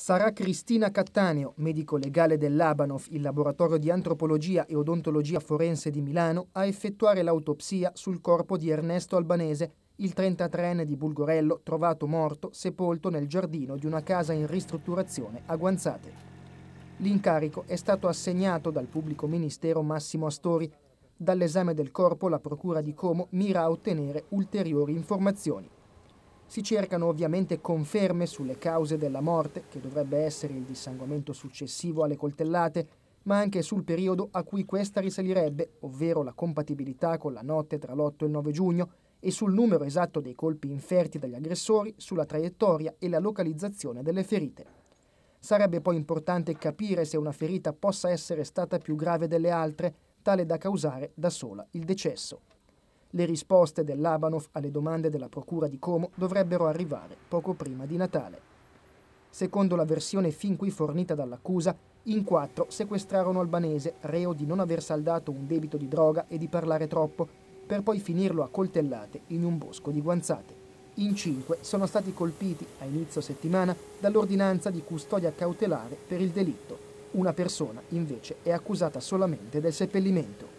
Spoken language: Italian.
sarà Cristina Cattaneo, medico legale dell'Abanov, il laboratorio di antropologia e odontologia forense di Milano, a effettuare l'autopsia sul corpo di Ernesto Albanese, il 33enne di Bulgorello, trovato morto, sepolto nel giardino di una casa in ristrutturazione a Guanzate. L'incarico è stato assegnato dal pubblico ministero Massimo Astori. Dall'esame del corpo la Procura di Como mira a ottenere ulteriori informazioni. Si cercano ovviamente conferme sulle cause della morte, che dovrebbe essere il dissanguamento successivo alle coltellate, ma anche sul periodo a cui questa risalirebbe, ovvero la compatibilità con la notte tra l'8 e il 9 giugno, e sul numero esatto dei colpi inferti dagli aggressori, sulla traiettoria e la localizzazione delle ferite. Sarebbe poi importante capire se una ferita possa essere stata più grave delle altre, tale da causare da sola il decesso. Le risposte dell'Abanov alle domande della Procura di Como dovrebbero arrivare poco prima di Natale. Secondo la versione fin qui fornita dall'accusa, in quattro sequestrarono Albanese, reo di non aver saldato un debito di droga e di parlare troppo, per poi finirlo a coltellate in un bosco di guanzate. In cinque sono stati colpiti a inizio settimana dall'ordinanza di custodia cautelare per il delitto. Una persona invece è accusata solamente del seppellimento.